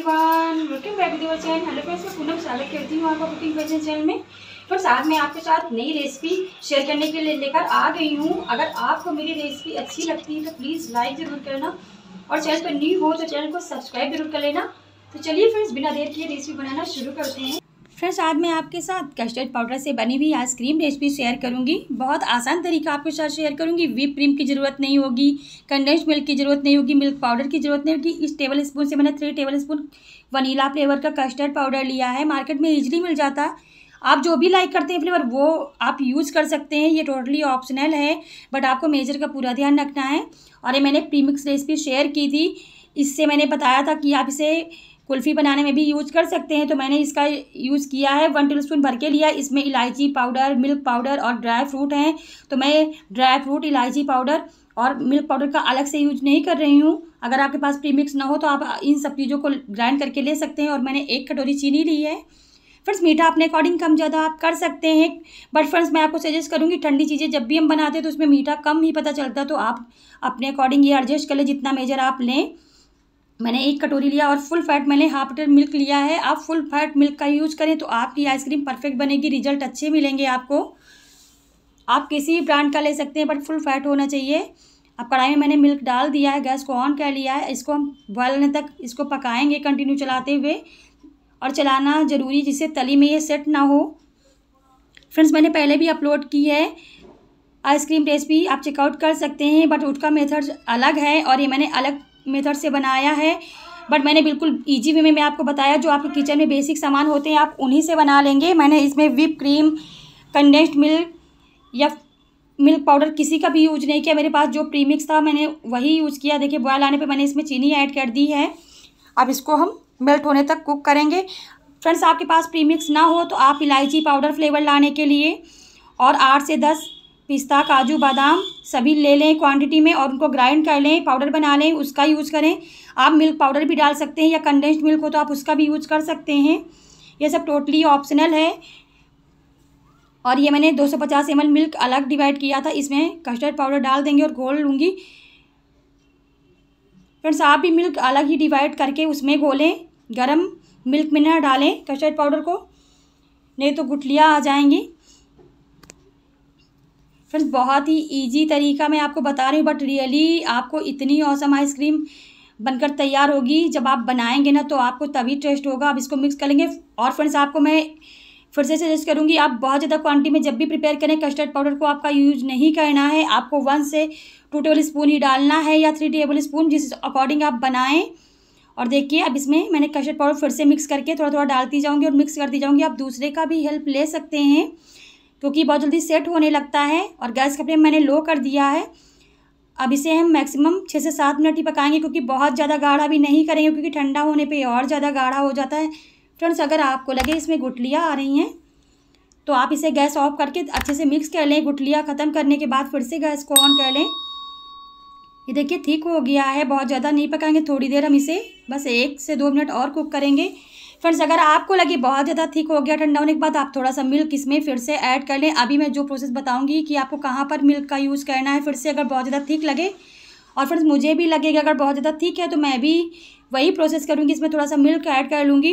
everyone welcome back to channel hello friends मैं पूनम स्वागत करती हूँ आपका कुकिंग फैशन चैनल में फ्रेंड्स आज मैं आपके साथ नई रेसिपी शेयर करने के लिए लेकर आ गई हूँ अगर आपको मेरी रेसिपी अच्छी लगती है तो प्लीज़ लाइक ज़रूर करना और चैनल पर न्यू हो तो चैनल को सब्सक्राइब जरूर कर लेना तो चलिए फ्रेंड्स बिना देर के रेसिपी बनाना शुरू करते हैं फ्रेंड्स आज मैं आपके साथ कस्टर्ड पाउडर से बनी हुई आइसक्रीम रेसिपी शेयर करूंगी बहुत आसान तरीका आपके साथ शेयर करूंगी व्हीप क्रीम की ज़रूरत नहीं होगी कंडेंस मिल्क की ज़रूरत नहीं होगी मिल्क पाउडर की ज़रूरत नहीं होगी इस टेबल स्पून से मैंने three tablespoon vanilla flavour का कस्टर्ड पाउडर लिया है मार्केट में ईजिली मिल जाता है आप जो भी लाइक करते हैं फ्लेवर वो आप यूज़ कर सकते हैं ये टोटली ऑप्शनल है बट आपको मेजर का पूरा ध्यान रखना है और ये मैंने प्रीमिक्स रेसिपी शेयर की थी इससे मैंने बताया था कि आप इसे कुल्फ़ी बनाने में भी यूज कर सकते हैं तो मैंने इसका यूज़ किया है वन टेबल स्पून भर के लिया इसमें इलायची पाउडर मिल्क पाउडर और ड्राई फ्रूट हैं तो मैं ड्राई फ्रूट इलायची पाउडर और मिल्क पाउडर का अलग से यूज नहीं कर रही हूँ अगर आपके पास प्रीमिक्स ना हो तो आप इन सब चीज़ों को ग्राइंड करके ले सकते हैं और मैंने एक कटोरी चीनी ली है फ्रेंड्स मीठा अपने अकॉर्डिंग कम ज़्यादा आप कर सकते हैं बट फ्रेंड्स मैं आपको सजेस्ट करूँगी ठंडी चीज़ें जब भी हम बनाते हैं तो उसमें मीठा कम ही पता चलता तो आप अपने अकॉर्डिंग ये एडजस्ट कर लें जितना मेजर आप लें मैंने एक कटोरी लिया और फुल फैट मैंने हाफ लीटर मिल्क लिया है आप फुल फैट मिल्क का यूज करें तो आपकी आइसक्रीम परफेक्ट बनेगी रिजल्ट अच्छे मिलेंगे आपको आप किसी भी ब्रांड का ले सकते हैं बट फुल फैट होना चाहिए अब कढ़ाई में मैंने मिल्क डाल दिया है गैस को ऑन कर लिया है इसको हम बॉयलने तक इसको पकाएंगे कंटिन्यू चलाते हुए और चलाना ज़रूरी जिससे तली में ये सेट ना हो फ्रेंड्स मैंने पहले भी अपलोड की है आइसक्रीम रेसिपी आप चेकआउट कर सकते हैं बट उसका मेथड अलग है और ये मैंने अलग मेथड से बनाया है बट मैंने बिल्कुल इजी वे में मैं आपको बताया जो आपके किचन में बेसिक सामान होते हैं आप उन्हीं से बना लेंगे मैंने इसमें विप क्रीम कंडेंस्ड मिल्क या मिल्क पाउडर किसी का भी यूज नहीं किया मेरे पास जो प्रीमिक्स था मैंने वही यूज किया देखिए बॉयल आने पर मैंने इसमें चीनी ऐड कर दी है अब इसको हम मेल्ट होने तक कुक करेंगे फ्रेंड्स आपके पास प्रीमिक्स ना हो तो आप इलायची पाउडर फ्लेवर लाने के लिए और आठ से दस पिस्ता काजू बादाम सभी ले लें क्वांटिटी में और उनको ग्राइंड कर लें पाउडर बना लें उसका यूज़ करें आप मिल्क पाउडर भी डाल सकते हैं या कंडेंस्ड मिल्क हो तो आप उसका भी यूज कर सकते हैं ये सब टोटली ऑप्शनल है और ये मैंने 250 सौ मिल्क अलग डिवाइड किया था इसमें कस्टर्ड पाउडर डाल देंगे और घोल लूँगी फ्रेंड्स आप भी मिल्क अलग ही डिवाइड करके उसमें घोलें गर्म मिल्क में ना डालें कस्टर्ड पाउडर को नहीं तो गुटलियाँ आ जाएंगी फ्रेंड्स बहुत ही ईजी तरीका मैं आपको बता रही हूँ बट रियली आपको इतनी औसम आइसक्रीम बनकर तैयार होगी जब आप बनाएंगे ना तो आपको तभी टेस्ट होगा आप इसको मिक्स कर लेंगे और फ्रेंड्स आपको मैं फिर से सजेस्ट करूँगी आप बहुत ज़्यादा क्वांटिटी में जब भी प्रिपेयर करें कस्टर्ड पाउडर को आपका यूज नहीं करना है आपको वन से टू टेबल स्पून ही डालना है या थ्री टेबल स्पून जिस अकॉर्डिंग आप बनाएं और देखिए अब इसमें मैंने कस्टर्ड पाउडर फिर से मिक्स करके थोड़ा थोड़ा डालती जाऊँगी और मिक्स करती जाऊँगी आप दूसरे का भी हेल्प ले सकते हैं क्योंकि बहुत जल्दी सेट होने लगता है और गैस का फ्लेम मैंने लो कर दिया है अब इसे हम मैक्सिमम छः से सात मिनट ही पकाएंगे क्योंकि बहुत ज़्यादा गाढ़ा भी नहीं करेंगे क्योंकि ठंडा होने पे और ज़्यादा गाढ़ा हो जाता है फ्रेंड्स अगर आपको लगे इसमें गुटलियाँ आ रही हैं तो आप इसे गैस ऑफ करके अच्छे से मिक्स कर लें गुटलियाँ ख़त्म करने के बाद फिर से गैस को ऑन कर लें ये देखिए ठीक हो गया है बहुत ज़्यादा नहीं पकाएंगे थोड़ी देर हम इसे बस एक से दो मिनट और कुक करेंगे फ्रेंड्स अगर आपको लगे बहुत ज़्यादा थिक हो गया ठंडा होने के बाद आप थोड़ा सा मिल्क इसमें फिर से ऐड कर लें अभी मैं जो प्रोसेस बताऊँगी कि आपको कहाँ पर मिल्क का यूज़ करना है फिर से अगर बहुत ज़्यादा थिक लगे और फ्रेंड्स मुझे भी लगेगा अगर बहुत ज़्यादा थिक है तो मैं भी वही प्रोसेस करूँगी इसमें थोड़ा सा मिल्क ऐड कर लूँगी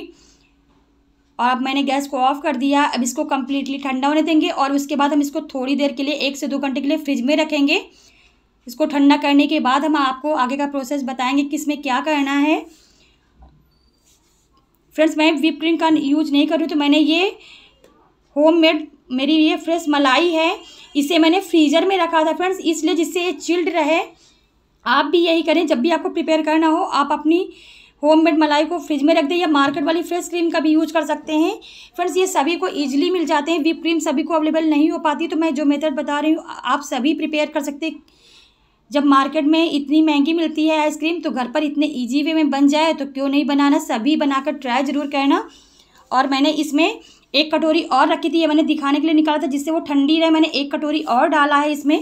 और अब मैंने गैस को ऑफ़ कर दिया अब इसको कम्प्लीटली ठंडा होने देंगे और उसके बाद हम इसको थोड़ी देर के लिए एक से दो घंटे के लिए फ्रिज में रखेंगे इसको ठंडा करने के बाद हम आपको आगे का प्रोसेस बताएंगे कि इसमें क्या करना है फ्रेंड्स मैं विप क्रीम का यूज नहीं कर रही तो मैंने ये होम मेड मेरी ये फ्रेश मलाई है इसे मैंने फ्रीजर में रखा था फ्रेंड्स इसलिए जिससे ये चिल्ड रहे आप भी यही करें जब भी आपको प्रिपेयर करना हो आप अपनी होम मेड मलाई को फ्रिज में रख दें या मार्केट वाली फ्रेश क्रीम का भी यूज कर सकते हैं फ्रेंड्स ये सभी को ईजिली मिल जाते हैं विप क्रीम सभी को अवेलेबल नहीं हो पाती तो मैं जो मेथड बता रही हूँ आप सभी प्रिपेयर कर सकते हैं जब मार्केट में इतनी महंगी मिलती है आइसक्रीम तो घर पर इतने ईजी वे में बन जाए तो क्यों नहीं बनाना सभी बनाकर ट्राई ज़रूर करना और मैंने इसमें एक कटोरी और रखी थी ये मैंने दिखाने के लिए निकाला था जिससे वो ठंडी रहे मैंने एक कटोरी और डाला है इसमें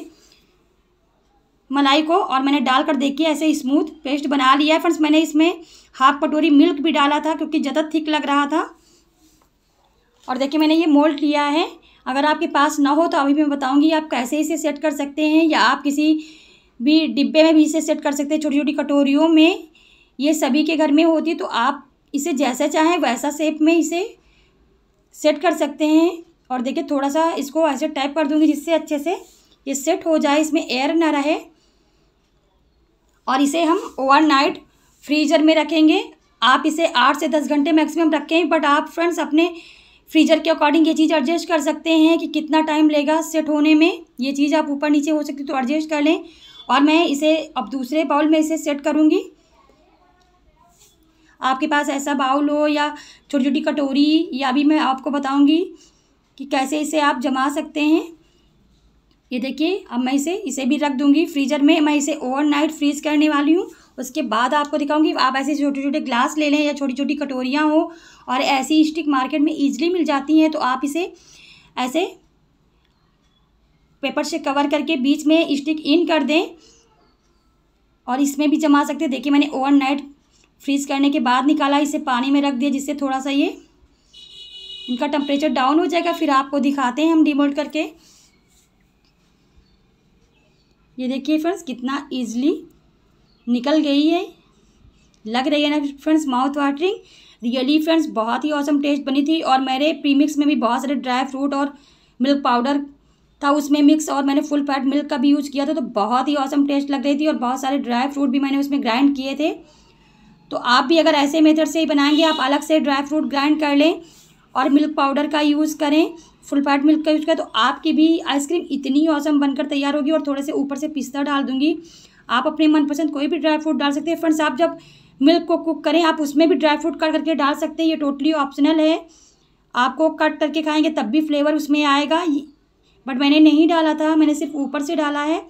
मलाई को और मैंने डाल कर देखिए ऐसे स्मूथ पेस्ट बना लिया है फ्रेंड्स मैंने इसमें हाफ कटोरी मिल्क भी डाला था क्योंकि ज़्यादा थिक लग रहा था और देखिए मैंने ये मोल्ड लिया है अगर आपके पास ना हो तो अभी मैं बताऊँगी आप कैसे इसे सेट कर सकते हैं या आप किसी भी डिब्बे में भी इसे सेट कर सकते हैं छोटी छोटी कटोरियों में ये सभी के घर में होती है तो आप इसे जैसा चाहें वैसा सेप में इसे सेट कर सकते हैं और देखिए थोड़ा सा इसको ऐसे टाइप कर दूंगी जिससे अच्छे से ये सेट हो जाए इसमें एयर ना रहे और इसे हम ओवरनाइट फ्रीजर में रखेंगे आप इसे आठ से दस घंटे मैक्सिमम रखें बट आप फ्रेंड्स अपने फ्रीजर के अकॉर्डिंग ये चीज़ एडजस्ट कर सकते हैं कि कितना टाइम लेगा सेट होने में ये चीज़ आप ऊपर नीचे हो सकती तो एडजस्ट कर लें और मैं इसे अब दूसरे बाउल में इसे सेट करूँगी आपके पास ऐसा बाउल हो या छोटी छोटी कटोरी या भी मैं आपको बताऊँगी कि कैसे इसे आप जमा सकते हैं ये देखिए अब मैं इसे इसे भी रख दूँगी फ्रीजर में मैं इसे ओवरनाइट फ्रीज करने वाली हूँ उसके बाद आपको दिखाऊंगी आप ऐसे छोटे छोटे ग्लास ले लें या छोटी छोटी कटोरियाँ हो और ऐसी स्टिक मार्केट में ईजिली मिल जाती हैं तो आप इसे ऐसे पेपर से कवर करके बीच में स्टिक इन कर दें और इसमें भी जमा सकते हैं देखिए मैंने ओवरनाइट फ्रीज करने के बाद निकाला इसे पानी में रख दिया जिससे थोड़ा सा ये इनका टेम्परेचर डाउन हो जाएगा फिर आपको दिखाते हैं हम डिमोल्ट करके ये देखिए फ्रेंड्स कितना ईजिली निकल गई है लग रही है ना friends mouth watering really friends बहुत ही औसम टेस्ट बनी थी और मेरे प्रीमिक्स में भी बहुत सारे ड्राई फ्रूट और मिल्क पाउडर था उसमें मिक्स और मैंने फुल फैट मिल्क का भी यूज़ किया था तो बहुत ही औसम टेस्ट लग रही थी और बहुत सारे ड्राई फ्रूट भी मैंने उसमें ग्राइंड किए थे तो आप भी अगर ऐसे मेथड से ही बनाएंगे आप अलग से ड्राई फ्रूट ग्राइंड कर लें और मिल्क पाउडर का यूज़ करें फुल फैट मिल्क का यूज़ करें तो आपकी भी आइसक्रीम इतनी औसम बनकर तैयार होगी और थोड़े से ऊपर से पिस्ता डाल दूँगी आप अपने मनपसंद कोई भी ड्राई फ्रूट डाल सकते हैं फ्रेंड्स आप जब मिल्क को कुक करें आप उसमें भी ड्राई फ्रूट कट करके डाल सकते हैं ये टोटली ऑप्शनल है आपको कट करके खाएंगे तब भी फ्लेवर उसमें आएगा बट मैंने नहीं डाला था मैंने सिर्फ ऊपर से डाला है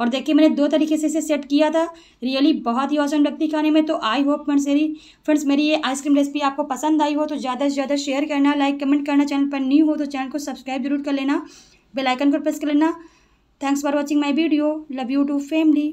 और देखिए मैंने दो तरीके से इसे सेट किया था रियली बहुत ही औसम लगती खाने में तो आई होप फ्रेंड्स मेरी फ्रेंड्स मेरी ये आइसक्रीम रेसिपी आपको पसंद आई हो तो ज़्यादा से ज़्यादा शेयर करना लाइक कमेंट करना चैनल पर न्यू हो तो चैनल को सब्सक्राइब जरूर कर लेना बेलाइकन को प्रेस कर लेना thanks for watching my video love you too family